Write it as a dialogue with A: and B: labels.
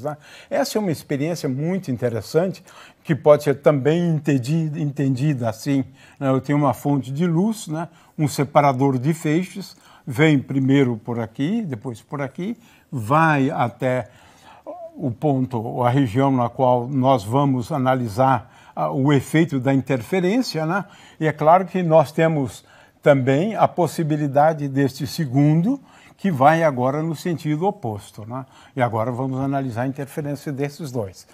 A: Né? Essa é uma experiência muito interessante que pode ser também entendida, entendida assim. Né? Eu tenho uma fonte de luz, né? um separador de feixes, vem primeiro por aqui, depois por aqui, vai até o ponto, a região na qual nós vamos analisar ah, o efeito da interferência. Né? E é claro que nós temos também a possibilidade deste segundo, que vai agora no sentido oposto. Né? E agora vamos analisar a interferência desses dois.